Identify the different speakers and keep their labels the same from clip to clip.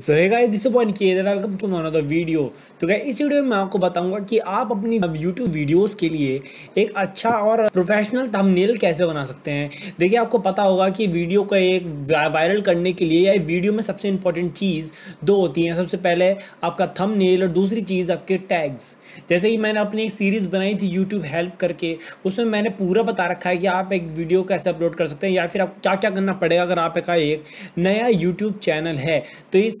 Speaker 1: सो है guys this point welcome to one video तो क्या इस वीडियो में मैं आपको बताऊंगा कि आप अपनी यूट्यूब वीडियोस के लिए एक अच्छा और प्रोफेशनल थंबनेल कैसे बना सकते हैं देखिए आपको पता होगा कि वीडियो का एक वायरल करने के लिए या वीडियो में सबसे इंपॉर्टेंट चीज़ दो होती हैं सबसे पहले आपका थंबनेल और दूसरी चीज़ आपके टैग्स जैसे कि मैंने अपनी एक सीरीज़ बनाई थी यूट्यूब हेल्प करके उसमें मैंने पूरा बता रखा है कि आप एक वीडियो कैसे अपलोड कर सकते हैं या फिर आप क्या क्या करना पड़ेगा अगर आपका एक नया यूट्यूब चैनल है तो इस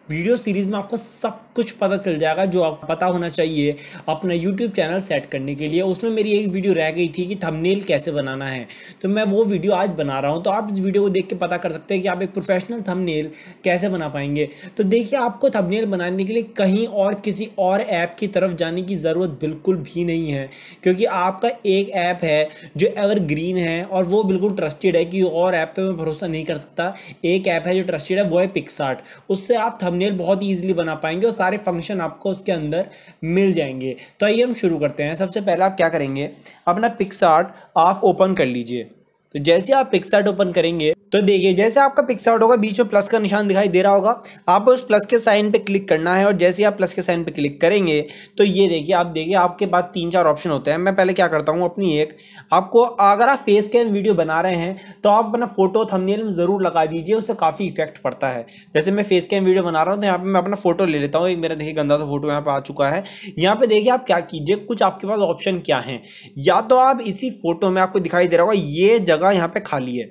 Speaker 1: वीडियो सीरीज में आपको सब कुछ पता चल जाएगा जो आप पता होना चाहिए अपना यूट्यूब चैनल सेट करने के लिए उसमें मेरी एक वीडियो रह गई थी कि थंबनेल कैसे बनाना है तो मैं वो वीडियो आज बना रहा हूँ तो आप इस वीडियो को देख के पता कर सकते हैं कि आप एक प्रोफेशनल थंबनेल कैसे बना पाएंगे तो देखिए आपको थंबनेल बनाने के लिए कहीं और किसी और ऐप की तरफ जाने की ज़रूरत बिल्कुल भी नहीं है क्योंकि आपका एक ऐप है जो एवरग्रीन है और वो बिल्कुल ट्रस्टेड है कि और ऐप पर मैं भरोसा नहीं कर सकता एक ऐप है जो ट्रस्टेड है वो है पिक्सार्ट उससे आप थंबनेल थंबनेल बहुत ईजिली बना पाएंगे और सारे फंक्शन आपको उसके अंदर मिल जाएंगे तो आइए हम शुरू करते हैं सबसे पहले आप क्या करेंगे अपना पिक्सार्ट आप ओपन कर लीजिए तो जैसे आप पिक्सार्ट ओपन करेंगे तो देखिए जैसे आपका पिक्स आउट होगा बीच में प्लस का निशान दिखाई दे रहा होगा आपको उस प्लस के साइन पे क्लिक करना है और जैसे ही आप प्लस के साइन पे क्लिक करेंगे तो ये देखिए आप देखिए आपके पास तीन चार ऑप्शन होते हैं मैं पहले क्या करता हूँ अपनी एक आपको अगर आप फेस कैम वीडियो बना रहे हैं तो आप अपना फोटो थंबनेल में ज़रूर लगा दीजिए उससे काफ़ी इफेक्ट पड़ता है जैसे मैं फेस कैम वीडियो बना रहा हूँ तो यहाँ पर मैं अपना फोटो ले लेता हूँ एक मेरा देखिए गंदा सा फोटो यहाँ पर आ चुका है यहाँ पर देखिए आप क्या कीजिए कुछ आपके पास ऑप्शन क्या हैं या तो आप इसी फोटो में आपको दिखाई दे रहा होगा ये जगह यहाँ पर खाली है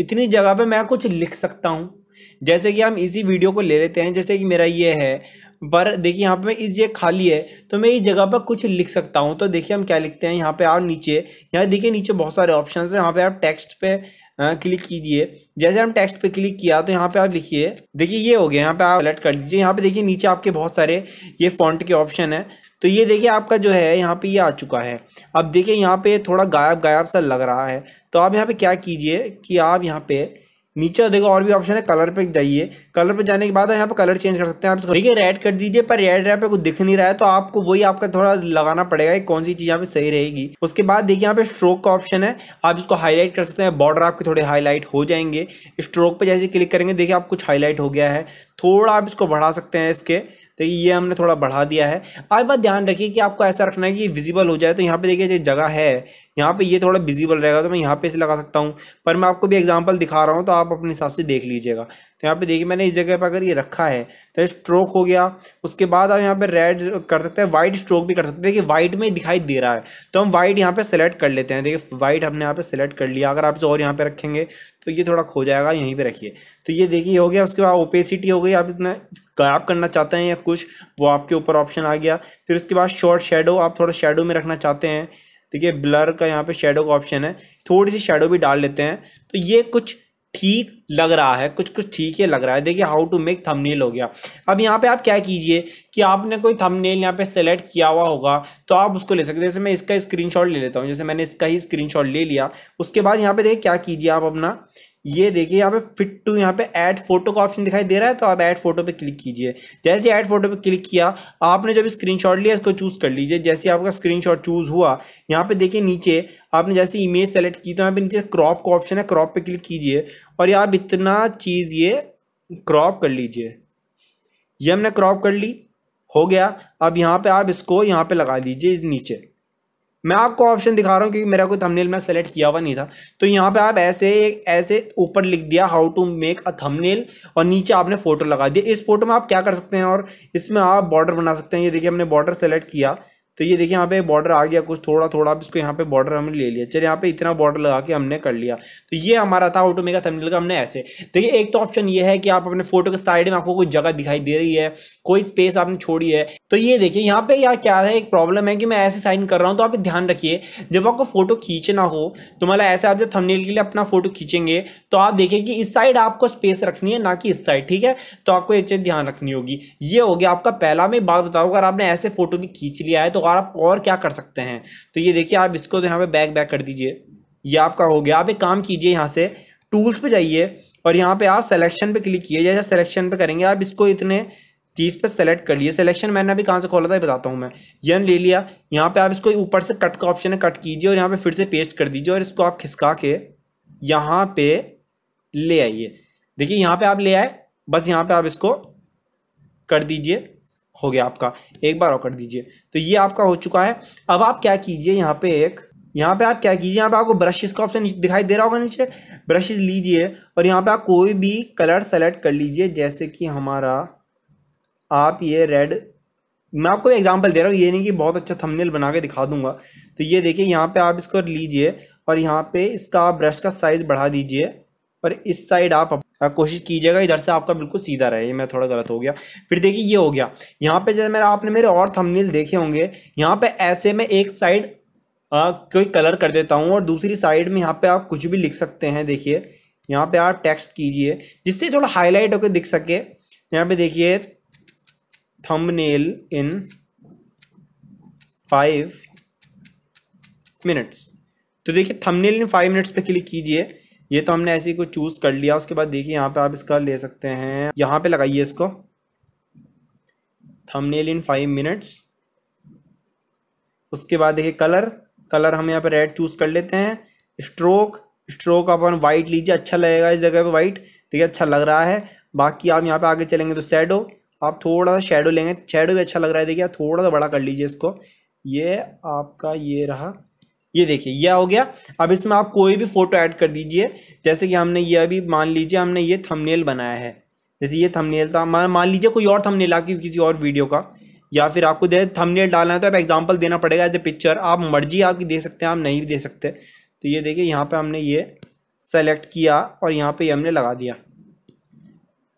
Speaker 1: इतनी जगह पे मैं कुछ लिख सकता हूँ जैसे कि हम इसी वीडियो को ले लेते हैं जैसे कि मेरा ये है पर देखिए यहाँ पे इस ये खाली है तो मैं इस जगह पर कुछ लिख सकता हूँ तो देखिए हम क्या लिखते हैं यहाँ पे आप नीचे यहाँ देखिए नीचे बहुत सारे ऑप्शन हैं यहाँ पे आप टेक्स्ट पे क्लिक कीजिए जैसे हम टेक्स्ट पे क्लिक किया तो यहाँ पे आप लिखिए देखिए ये हो गया यहाँ पे आप सेलेक्ट कर दीजिए यहाँ पे देखिए नीचे आपके बहुत सारे ये फॉन्ट के ऑप्शन है तो ये देखिए आपका जो है यहाँ पे ये यह आ चुका है अब देखिए यहाँ पे थोड़ा गायब गायब सा लग रहा है तो आप यहाँ पे क्या कीजिए कि आप यहाँ पे नीचे देखो और भी ऑप्शन है कलर पे जाइए कलर पे जाने के बाद यहाँ पे कलर चेंज कर सकते हैं आप देखिए रेड कर दीजिए पर रेड यहाँ पे कुछ दिख नहीं रहा है तो आपको वही आपका थोड़ा लगाना पड़ेगा कौन सी चीज़ यहाँ पे सही रहेगी उसके बाद देखिए यहाँ पे स्ट्रोक का ऑप्शन है आप इसको हाईलाइट कर सकते हैं बॉर्डर आपके थोड़े हाईलाइट हो जाएंगे स्ट्रोक पर जैसे क्लिक करेंगे देखिए आप कुछ हाईलाइट हो गया है थोड़ा आप इसको बढ़ा सकते हैं इसके तो ये हमने थोड़ा बढ़ा दिया है आज बात ध्यान रखिए कि आपको ऐसा रखना है कि विजिबल हो जाए तो यहाँ पे देखिए जगह है यहाँ पे ये थोड़ा विजिबल रहेगा तो मैं यहाँ पे इसे लगा सकता हूँ पर मैं आपको भी एग्जांपल दिखा रहा हूँ तो आप अपने हिसाब से देख लीजिएगा तो यहाँ पे देखिए मैंने इस जगह पर अगर ये रखा है तो स्ट्रोक हो गया उसके बाद आप यहाँ पे रेड कर सकते हैं वाइट स्ट्रोक भी कर सकते हैं देखिए वाइट में दिखाई दे रहा है तो हम वाइट यहाँ पे सेलेक्ट कर लेते हैं देखिए वाइट हमने यहाँ पे सेलेक्ट कर लिया अगर आप इसे और यहाँ पे रखेंगे तो ये थोड़ा खो जाएगा यहीं पर रखिए तो ये देखिए हो गया उसके बाद ओपेसिटी हो गई आप इतना गायब करना चाहते हैं या कुछ वो आपके ऊपर ऑप्शन आ गया फिर उसके बाद शॉर्ट शेडो आप थोड़ा शेडो में रखना चाहते हैं देखिए ब्लर का यहाँ पे शेडो का ऑप्शन है थोड़ी सी शेडो भी डाल लेते हैं तो ये कुछ ठीक लग रहा है कुछ कुछ ठीक है लग रहा है देखिए हाउ टू मेक थंबनेल हो गया अब यहाँ पे आप क्या कीजिए कि आपने कोई थंबनेल यहाँ पे सेलेक्ट किया हुआ होगा तो आप उसको ले सकते हैं जैसे मैं इसका स्क्रीनशॉट ले लेता हूँ जैसे मैंने इसका ही स्क्रीनशॉट ले लिया उसके बाद यहाँ पे देखिए क्या कीजिए आप अपना ये देखिए यहाँ पे फिट टू यहाँ पे ऐड फोटो का ऑप्शन दिखाई दे रहा है तो आप ऐड फोटो पे क्लिक कीजिए जैसे ऐड फोटो पे क्लिक किया आपने जब स्क्रीनशॉट लिया इसको चूज़ कर लीजिए जैसे आपका स्क्रीनशॉट चूज़ हुआ यहाँ पे देखिए नीचे आपने जैसे इमेज सेलेक्ट की तो यहाँ पे नीचे क्रॉप का ऑप्शन है क्रॉप पे क्लिक कीजिए और ये आप इतना चीज़ ये क्रॉप कर लीजिए ये हमने क्रॉप कर ली हो गया अब यहाँ पे आप इसको यहाँ पे लगा दीजिए नीचे मैं आपको ऑप्शन दिखा रहा हूँ क्योंकि मेरा कोई थंबनेल में सेलेक्ट किया हुआ नहीं था तो यहाँ पे आप ऐसे ऐसे ऊपर लिख दिया how to make a thumbnail और नीचे आपने फोटो लगा दिया इस फोटो में आप क्या कर सकते हैं और इसमें आप बॉर्डर बना सकते हैं ये देखिए हमने बॉर्डर सेलेक्ट किया तो ये देखिए यहाँ पे बॉर्डर आ गया कुछ थोड़ा थोड़ा अब इसको यहाँ पे बॉर्डर हमने ले लिया चलिए यहाँ पे इतना बॉर्डर लगा के हमने कर लिया तो ये हमारा था ऑटो मेगा थंबनेल का हमने ऐसे देखिए एक तो ऑप्शन ये है कि आप अपने फोटो के साइड में आपको कोई जगह दिखाई दे रही है कोई स्पेस आपने छोड़ी है तो ये देखिए यहाँ पे यहाँ क्या है एक प्रॉब्लम है कि मैं ऐसे साइन कर रहा हूँ तो आप ध्यान रखिए जब आपको फोटो खींचना हो तो मतलब ऐसे आप जब थमनेल के लिए अपना फोटो खींचेंगे तो आप देखिए कि इस साइड आपको स्पेस रखनी है ना कि इस साइड ठीक है तो आपको ये चीज़ ध्यान रखनी होगी ये हो गया आपका पहला मैं बात बताऊँ अगर आपने ऐसे फोटो भी खींच लिया है तो और आप और क्या कर सकते हैं तो ये देखिए आप इसको तो यहाँ पे बैक बैक कर दीजिए ये आपका हो गया आप एक काम कीजिए यहाँ से टूल्स पे जाइए और यहाँ पे आप सिलेक्शन पे क्लिक किए जैसे सिलेक्शन पे करेंगे आप इसको इतने चीज़ पे सेलेक्ट कर लिए सिलेक्शन मैंने अभी कहाँ से खोला था बताता हूँ मैं यन ले लिया यहाँ पे आप इसको ऊपर से कट का ऑप्शन है कट कीजिए और यहाँ पे फिर से पेस्ट कर दीजिए और इसको आप खिसका के यहाँ पे ले आइए देखिए यहाँ पे आप ले आए बस यहाँ पे आप इसको कर दीजिए हो गया आपका एक बार और कर दीजिए तो ये आपका हो चुका है अब आप क्या कीजिए यहाँ पे एक यहाँ पे आप क्या कीजिए यहाँ पे आपको ब्रशेस का ऑप्शन दिखाई दे रहा होगा नीचे ब्रशेस लीजिए और यहाँ पे आप कोई भी कलर सेलेक्ट कर लीजिए जैसे कि हमारा आप ये रेड मैं आपको एग्जांपल दे रहा हूँ ये नहीं कि बहुत अच्छा थंबनेल बना के दिखा दूंगा तो ये देखिए यहाँ पे आप इसको लीजिए और यहाँ पे इसका ब्रश का साइज़ बढ़ा दीजिए और इस साइड आप आप कोशिश कीजिएगा इधर से आपका बिल्कुल सीधा रहे ये मैं थोड़ा गलत हो गया फिर देखिए ये हो गया यहाँ पे जैसे मेरा आपने मेरे और थंबनेल देखे होंगे यहाँ पे ऐसे में एक साइड कोई कलर कर देता हूँ और दूसरी साइड में यहाँ पे आप कुछ भी लिख सकते हैं देखिए यहाँ पे आप टेक्स्ट कीजिए जिससे थोड़ा हाईलाइट होकर दिख सके यहाँ पे देखिए थंबनेल इन फाइव मिनट्स तो देखिए थंबनेल इन फाइव मिनट्स पे क्लिक कीजिए ये तो हमने ऐसे ही कुछ चूज़ कर लिया उसके बाद देखिए यहाँ पे आप इसका ले सकते हैं यहाँ पे लगाइए इसको थंबनेल इन फाइव मिनट्स उसके बाद देखिए कलर कलर हम यहाँ पे रेड चूज़ कर लेते हैं स्ट्रोक स्ट्रोक अपन वाइट लीजिए अच्छा लगेगा इस जगह पे वाइट देखिए अच्छा लग रहा है बाकी आप यहाँ पे आगे चलेंगे तो शेडो आप थोड़ा सा शेडो लेंगे शेडो भी अच्छा लग रहा है देखिए आप थोड़ा सा बड़ा कर लीजिए इसको ये आपका ये रहा ये देखिए यह हो गया अब इसमें आप कोई भी फ़ोटो ऐड कर दीजिए जैसे कि हमने ये अभी मान लीजिए हमने ये थंबनेल बनाया है जैसे ये थंबनेल था मान लीजिए कोई और थंबनेल आपकी किसी और वीडियो का या फिर आपको दे थंबनेल डालना है तो आप एग्जांपल देना पड़ेगा एज ए पिक्चर आप मर्जी आपकी दे सकते हैं आप नहीं भी दे सकते तो ये देखिए यहाँ पे हमने ये सेलेक्ट किया और यहाँ पे ये हमने लगा दिया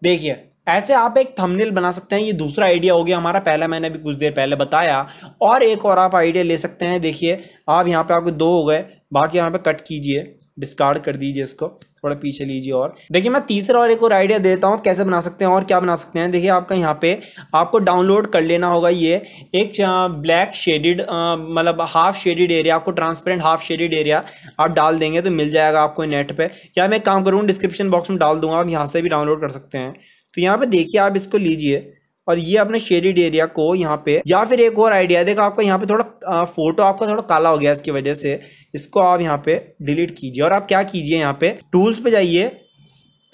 Speaker 1: देखिए ऐसे आप एक थंबनेल बना सकते हैं ये दूसरा आइडिया हो गया हमारा पहला मैंने अभी कुछ देर पहले बताया और एक और आप आइडिया ले सकते हैं देखिए आप यहाँ पे आपके दो हो गए बाकी यहाँ पे कट कीजिए डिस्कार्ड कर दीजिए इसको थोड़ा पीछे लीजिए और देखिए मैं तीसरा और एक और आइडिया देता हूँ कैसे बना सकते हैं और क्या बना सकते हैं देखिए आपका यहाँ पे आपको डाउनलोड कर लेना होगा ये एक ब्लैक शेडिड मतलब हाफ शेडिड एरिया आपको ट्रांसपेरेंट हाफ शेडिड एरिया आप डाल देंगे तो मिल जाएगा आपको नेट पर या मैं काम करूँ डिस्क्रिप्शन बॉक्स में डाल दूंगा आप यहाँ से भी डाउनलोड कर सकते हैं तो यहाँ पे देखिए आप इसको लीजिए और ये अपने शेडिड एरिया को यहाँ पे या फिर एक और आइडिया देखो आपका यहाँ पे थोड़ा फोटो आपका थोड़ा काला हो गया इसकी वजह से इसको आप यहाँ पे डिलीट कीजिए और आप क्या कीजिए यहाँ पे टूल्स पे जाइए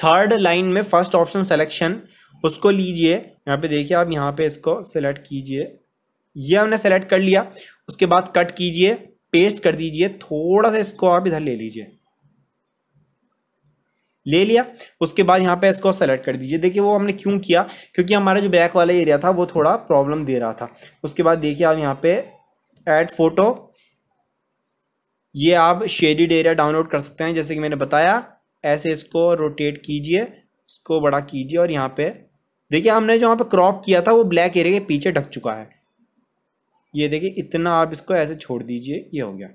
Speaker 1: थर्ड लाइन में फर्स्ट ऑप्शन सेलेक्शन उसको लीजिए यहाँ पे देखिए आप यहाँ पे इसको सेलेक्ट कीजिए ये हमने सेलेक्ट कर लिया उसके बाद कट कीजिए पेस्ट कर दीजिए थोड़ा सा इसको आप इधर ले लीजिए ले लिया उसके बाद यहाँ पे इसको सेलेक्ट कर दीजिए देखिए वो हमने क्यों किया क्योंकि हमारा जो बैक वाला एरिया था वो थोड़ा प्रॉब्लम दे रहा था उसके बाद देखिए आप यहाँ पे ऐड फोटो ये आप शेडिड एरिया डाउनलोड कर सकते हैं जैसे कि मैंने बताया ऐसे इसको रोटेट कीजिए इसको बड़ा कीजिए और यहाँ पे देखिए हमने जो यहाँ पे क्रॉप किया था वो ब्लैक एरिया के पीछे ढक चुका है ये देखिए इतना आप इसको ऐसे छोड़ दीजिए ये हो गया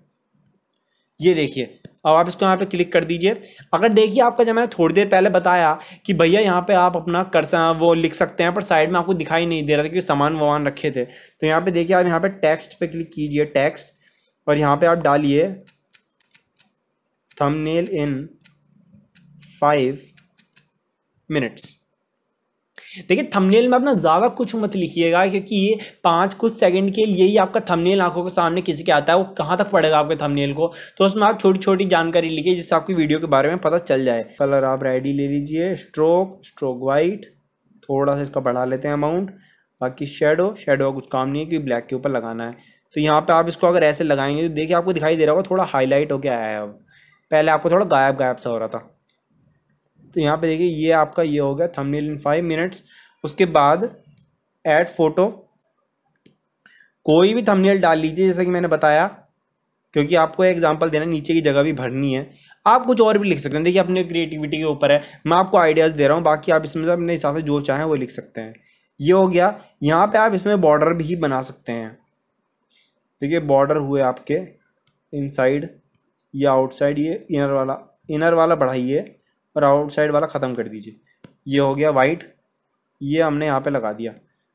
Speaker 1: ये देखिए अब आप इसको यहाँ पे क्लिक कर दीजिए अगर देखिए आपका जब मैंने थोड़ी देर पहले बताया कि भैया यहाँ पे आप अपना कर वो लिख सकते हैं पर साइड में आपको दिखाई नहीं दे रहा था क्योंकि सामान वामान रखे थे तो यहाँ पे देखिए आप यहाँ पे टेक्स्ट पे क्लिक कीजिए टेक्स्ट और यहाँ पे आप डालिए थमनेल इन फाइव मिनट्स देखिए थंबनेल में अपना ज़्यादा कुछ मत लिखिएगा क्योंकि ये पाँच कुछ सेकंड के लिए ही आपका थंबनेल आंखों के सामने किसी के आता है वो कहाँ तक पड़ेगा आपके थंबनेल को तो उसमें आप छोटी छोटी जानकारी लिखिए जिससे आपकी वीडियो के बारे में पता चल जाए कलर आप रेडी ले लीजिए स्ट्रोक स्ट्रोक वाइट थोड़ा सा इसका बढ़ा लेते हैं अमाउंट बाकी शेडो शेडो का कुछ काम नहीं है क्योंकि ब्लैक के ऊपर लगाना है तो यहाँ पर आप इसको अगर ऐसे लगाएंगे तो देखिए आपको दिखाई दे रहा होगा थोड़ा हाईलाइट हो गया है अब पहले आपको थोड़ा गायब गायब सा हो रहा था तो यहाँ पे देखिए ये आपका ये हो गया थंबनेल इन फाइव मिनट्स उसके बाद ऐड फोटो कोई भी थंबनेल डाल लीजिए जैसा कि मैंने बताया क्योंकि आपको एग्जाम्पल देना नीचे की जगह भी भरनी है आप कुछ और भी लिख सकते हैं देखिए अपने क्रिएटिविटी के ऊपर है मैं आपको आइडियाज़ दे रहा हूँ बाकी आप इसमें से अपने हिसाब से जो चाहें वो लिख सकते हैं ये हो गया यहाँ पे आप इसमें बॉर्डर भी बना सकते हैं देखिए बॉर्डर हुए आपके इनसाइड या आउटसाइड ये इनर वाला इनर वाला बढ़ाइए और आउट साइड वाला ख़त्म कर दीजिए ये हो गया वाइट ये हमने यहाँ पे लगा दिया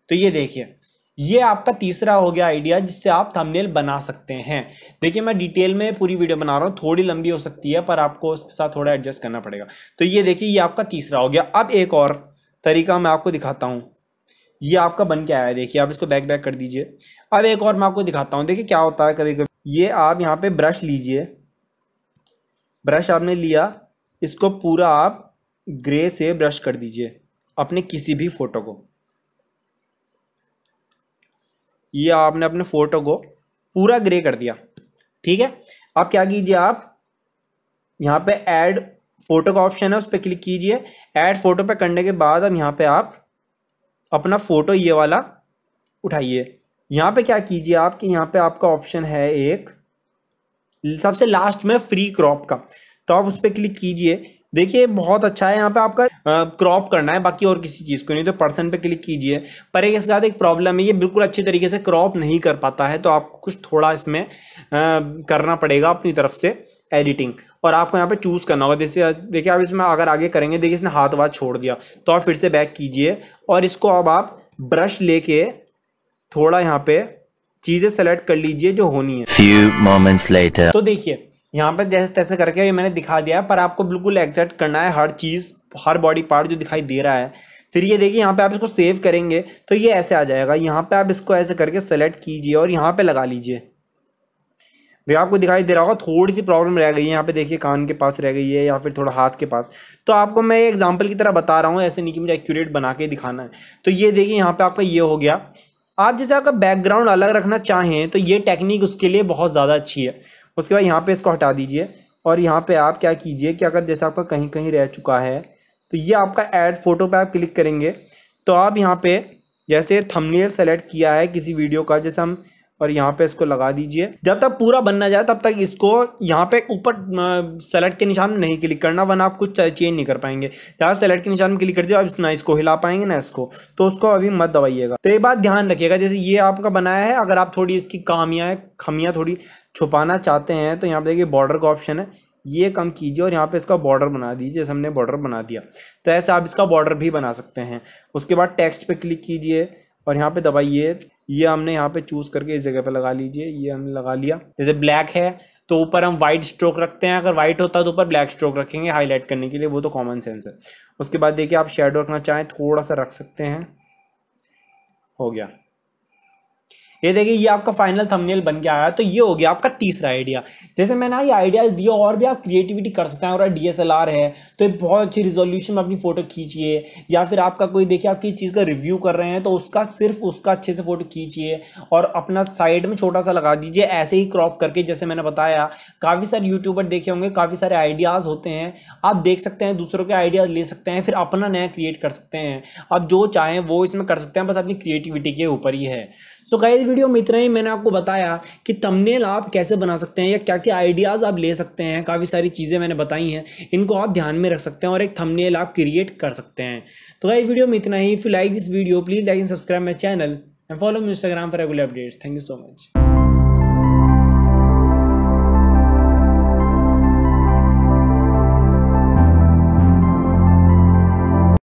Speaker 1: तो ये देखिए ये आपका तीसरा हो गया आइडिया जिससे आप थंबनेल बना सकते हैं देखिए मैं डिटेल में पूरी वीडियो बना रहा हूँ थोड़ी लंबी हो सकती है पर आपको उसके साथ थोड़ा एडजस्ट करना पड़ेगा तो ये देखिए ये आपका तीसरा हो गया अब एक और तरीका मैं आपको दिखाता हूँ ये आपका बन के आया है देखिए आप इसको बैक बैक कर दीजिए अब एक और मैं आपको दिखाता हूँ देखिए क्या होता है कभी कभी ये आप यहाँ पे ब्रश लीजिए ब्रश आपने लिया इसको पूरा आप ग्रे से ब्रश कर दीजिए अपने किसी भी फ़ोटो को ये आपने अपने फ़ोटो को पूरा ग्रे कर दिया ठीक है अब क्या कीजिए आप यहाँ पे ऐड फ़ोटो का ऑप्शन है उस पर क्लिक कीजिए ऐड फ़ोटो पे करने के बाद अब यहाँ पे आप अपना फ़ोटो ये वाला उठाइए यहाँ पे क्या कीजिए आप कि यहाँ पे आपका ऑप्शन है एक सबसे लास्ट में फ्री क्रॉप का तो आप उस पर क्लिक कीजिए देखिए बहुत अच्छा है यहाँ पे आपका क्रॉप करना है बाकी और किसी चीज़ को नहीं तो पर्सन पे क्लिक कीजिए पर एक इसके साथ एक प्रॉब्लम है ये बिल्कुल अच्छे तरीके से क्रॉप नहीं कर पाता है तो आपको कुछ थोड़ा इसमें आ, करना पड़ेगा अपनी तरफ से एडिटिंग और आपको यहाँ पे चूज़ करना होगा जैसे देखिए आप इसमें अगर आगे करेंगे देखिए इसने हाथ वाथ छोड़ दिया तो आप फिर से बैक कीजिए और इसको अब आप ब्रश लेके थोड़ा यहाँ पे चीज़ें सेलेक्ट कर लीजिए जो होनी है तो देखिए यहाँ पर जैसे तैसे करके ये मैंने दिखा दिया है पर आपको बिल्कुल एग्जैक्ट करना है हर चीज़ हर बॉडी पार्ट जो दिखाई दे रहा है फिर ये देखिए यहाँ पे आप इसको सेव करेंगे तो ये ऐसे आ जाएगा यहाँ पे आप इसको ऐसे करके सेलेक्ट कीजिए और यहाँ पे लगा लीजिए भैया आपको दिखाई दे रहा होगा थोड़ी सी प्रॉब्लम रह गई है यहाँ पे देखिए कान के पास रह गई है या फिर थोड़ा हाथ के पास तो आपको मैं ये एग्जाम्पल की तरह बता रहा हूँ ऐसे नहीं कि मुझे एक्यूरेट बना के दिखाना है तो ये देखिए यहाँ पे आपका ये हो गया आप जैसे आपका बैकग्राउंड अलग रखना चाहें तो ये टेक्निक उसके लिए बहुत ज़्यादा अच्छी है उसके बाद यहाँ पे इसको हटा दीजिए और यहाँ पे आप क्या कीजिए कि अगर जैसे आपका कहीं कहीं रह चुका है तो ये आपका ऐड फोटो पे आप क्लिक करेंगे तो आप यहाँ पे जैसे थंबनेल सेलेक्ट किया है किसी वीडियो का जैसे हम और यहाँ पे इसको लगा दीजिए जब तक पूरा बन ना जाए तब तक इसको यहाँ पे ऊपर सेलेक्ट के निशान में नहीं क्लिक करना वरना आप कुछ चेंज नहीं कर पाएंगे यहाँ सेलेक्ट के निशान में क्लिक कर दिया आप ना इसको हिला पाएंगे ना इसको तो उसको अभी मत दबाइएगा तो ये बात ध्यान रखिएगा जैसे ये आपका बनाया है अगर आप थोड़ी इसकी कामियाँ खमियाँ थोड़ी छुपाना चाहते हैं तो यहाँ पर देखिए बॉर्डर का ऑप्शन है ये कम कीजिए और यहाँ पे इसका बॉर्डर बना दीजिए जैसे हमने बॉर्डर बना दिया तो ऐसे आप इसका बॉर्डर भी बना सकते हैं उसके बाद टेक्स्ट पे क्लिक कीजिए और यहाँ पे दबाइए ये हमने यहाँ पे चूज़ करके इस जगह पे लगा लीजिए ये हमने लगा लिया जैसे ब्लैक है तो ऊपर हम वाइट स्ट्रोक रखते हैं अगर वाइट होता है तो ऊपर ब्लैक स्ट्रोक रखेंगे हाईलाइट करने के लिए वो तो कॉमन सेंस है उसके बाद देखिए आप शेडो रखना चाहें थोड़ा सा रख सकते हैं हो गया ये देखिए ये आपका फाइनल थंबनेल बन के आया तो ये हो गया आपका तीसरा आइडिया जैसे मैंने ये आइडियाज दिया और भी आप क्रिएटिविटी कर सकते हैं और डी एस है तो ये बहुत अच्छी रिजोल्यूशन में अपनी फोटो खींचिए या फिर आपका कोई देखिए आपकी चीज़ का रिव्यू कर रहे हैं तो उसका सिर्फ उसका अच्छे से फोटो खींचिए और अपना साइड में छोटा सा लगा दीजिए ऐसे ही क्रॉप करके जैसे मैंने बताया काफ़ी सारे यूट्यूबर देखे होंगे काफ़ी सारे आइडियाज़ होते हैं आप देख सकते हैं दूसरों के आइडियाज़ ले सकते हैं फिर अपना नया क्रिएट कर सकते हैं आप जो चाहें वो इसमें कर सकते हैं बस अपनी क्रिएटिविटी के ऊपर ही है सो गाइस वीडियो में इतना ही मैंने आपको बताया कि तमनेल आप कैसे बना सकते हैं या क्या क्या आइडियाज़ आप ले सकते हैं काफ़ी सारी चीज़ें मैंने बताई हैं इनको आप ध्यान में रख सकते हैं और एक थमनेल आप क्रिएट कर सकते हैं तो गाइस वीडियो में इतना ही if like this video please like and subscribe my channel and follow me Instagram for regular updates thank you so much